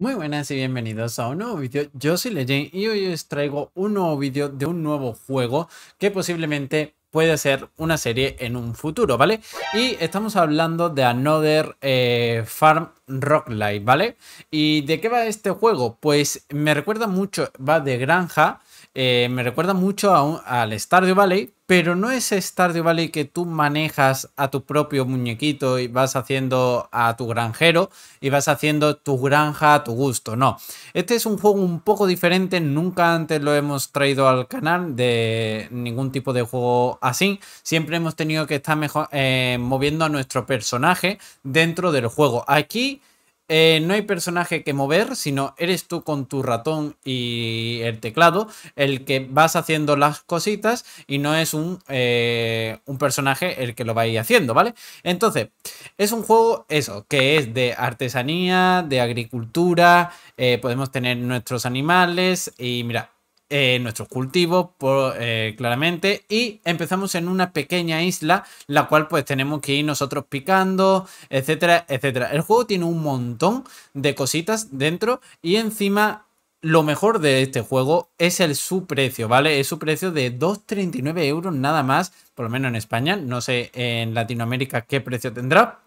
Muy buenas y bienvenidos a un nuevo vídeo, yo soy Legend y hoy os traigo un nuevo vídeo de un nuevo juego que posiblemente puede ser una serie en un futuro, ¿vale? Y estamos hablando de Another eh, Farm Rock Live, ¿vale? ¿Y de qué va este juego? Pues me recuerda mucho, va de granja, eh, me recuerda mucho al Stardew Valley, pero no es Stardew Valley que tú manejas a tu propio muñequito y vas haciendo a tu granjero y vas haciendo tu granja a tu gusto, no. Este es un juego un poco diferente, nunca antes lo hemos traído al canal de ningún tipo de juego así, siempre hemos tenido que estar mejor, eh, moviendo a nuestro personaje dentro del juego. Aquí eh, no hay personaje que mover, sino eres tú con tu ratón y el teclado el que vas haciendo las cositas y no es un, eh, un personaje el que lo va a ir haciendo, ¿vale? Entonces, es un juego eso, que es de artesanía, de agricultura, eh, podemos tener nuestros animales y mira, eh, nuestros cultivos, por, eh, claramente, y empezamos en una pequeña isla, la cual pues tenemos que ir nosotros picando, etcétera, etcétera. El juego tiene un montón de cositas dentro y encima lo mejor de este juego es el su precio, ¿vale? Es su precio de 2,39 euros nada más, por lo menos en España, no sé en Latinoamérica qué precio tendrá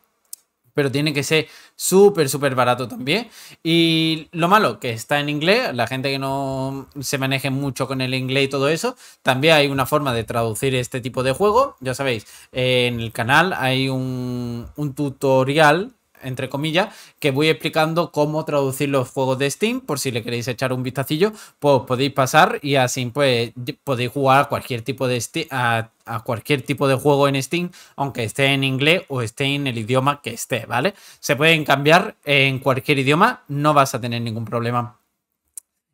pero tiene que ser súper, súper barato también. Y lo malo, que está en inglés, la gente que no se maneje mucho con el inglés y todo eso, también hay una forma de traducir este tipo de juego. Ya sabéis, en el canal hay un, un tutorial entre comillas, que voy explicando cómo traducir los juegos de Steam, por si le queréis echar un vistacillo, pues podéis pasar y así pues podéis jugar a cualquier tipo de a, cualquier tipo de juego en Steam, aunque esté en inglés o esté en el idioma que esté, ¿vale? Se pueden cambiar en cualquier idioma, no vas a tener ningún problema.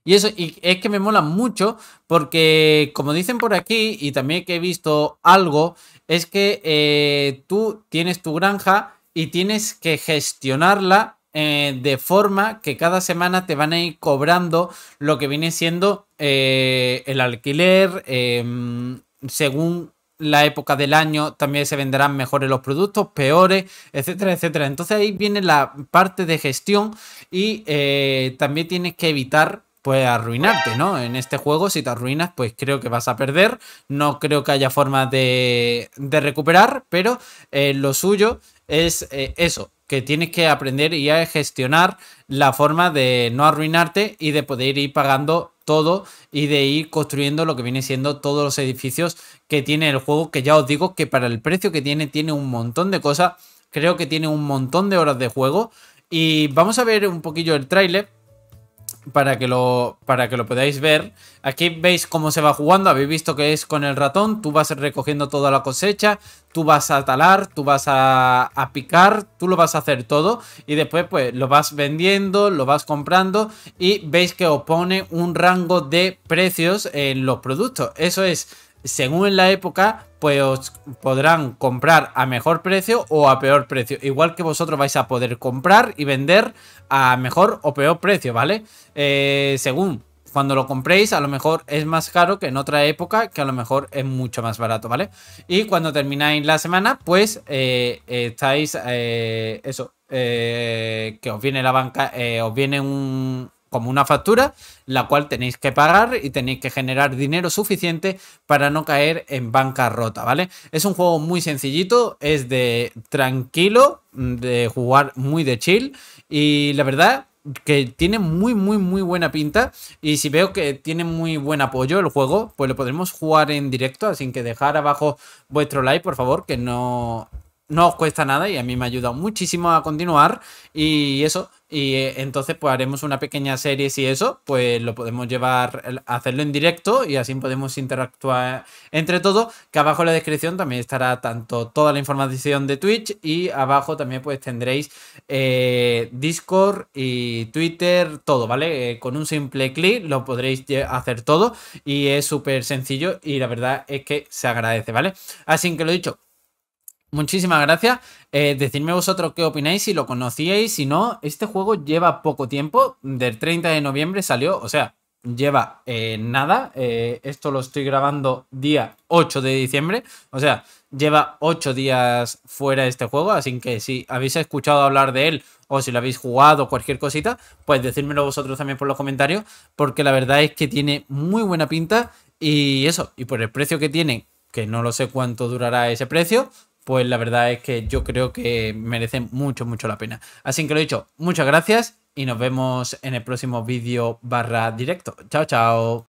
Y eso es que me mola mucho porque, como dicen por aquí, y también que he visto algo, es que eh, tú tienes tu granja y tienes que gestionarla eh, de forma que cada semana te van a ir cobrando lo que viene siendo eh, el alquiler, em, según la época del año también se venderán mejores los productos, peores, etcétera, etcétera. Entonces ahí viene la parte de gestión y eh, también tienes que evitar pues arruinarte, ¿no? En este juego, si te arruinas, pues creo que vas a perder. No creo que haya forma de, recuperar, pero eh, lo suyo es eh, eso, que tienes que aprender y a gestionar la forma de no arruinarte y de poder ir pagando todo y de ir construyendo lo que viene siendo todos los edificios que tiene el juego, que ya os digo que para el precio que tiene tiene un montón de cosas, creo que tiene un montón de horas de juego y vamos a ver un poquillo el tráiler para que lo, para que lo podáis ver. Aquí veis cómo se va jugando, habéis visto que es con el ratón, tú vas recogiendo toda la cosecha, tú vas a talar, tú vas a, a picar, tú lo vas a hacer todo y después pues lo vas vendiendo, lo vas comprando y veis que os pone un rango de precios en los productos. Eso es según la época, pues podrán comprar a mejor precio o a peor precio. Igual que vosotros vais a poder comprar y vender a mejor o peor precio, ¿vale? Eh, según cuando lo compréis, a lo mejor es más caro que en otra época, que a lo mejor es mucho más barato, ¿vale? Y cuando termináis la semana, pues eh, estáis, eh, eso, que os viene la banca, os viene un, como una factura, la cual tenéis que pagar y tenéis que generar dinero suficiente para no caer en bancarrota, ¿vale? Es un juego muy sencillito, es de tranquilo, de jugar muy de chill y la verdad que tiene muy, muy, muy buena pinta. Y si veo que tiene muy buen apoyo el juego, pues lo podremos jugar en directo. Así que dejar abajo vuestro like, por favor, que no no os cuesta nada y a mí me ha ayudado muchísimo a continuar y eso. Y eh, entonces pues haremos una pequeña serie si eso, pues lo podemos llevar, hacerlo en directo y así podemos interactuar entre todos. Que abajo en la descripción también estará tanto toda la información de Twitch y abajo también pues tendréis eh, Discord y Twitter, todo, ¿vale? Eh, con un simple clic lo podréis hacer todo y es súper sencillo y la verdad es que se agradece, ¿vale? Así que lo dicho, Muchísimas gracias. Eh, decidme vosotros qué opináis, si lo conocíais, si no. Este juego lleva poco tiempo, del 30 de noviembre salió, o sea, lleva eh, nada. Eh, esto lo estoy grabando día 8 de diciembre, o sea, lleva 8 días fuera este juego, así que si habéis escuchado hablar de él o si lo habéis jugado, cualquier cosita, pues decídmelo vosotros también por los comentarios, porque la verdad es que tiene muy buena pinta y eso, y por el precio que tiene, que no lo sé cuánto durará ese precio, pues la verdad es que yo creo que merece mucho, mucho la pena. Así que lo he dicho, muchas gracias y nos vemos en el próximo vídeo barra directo. Chao, chao.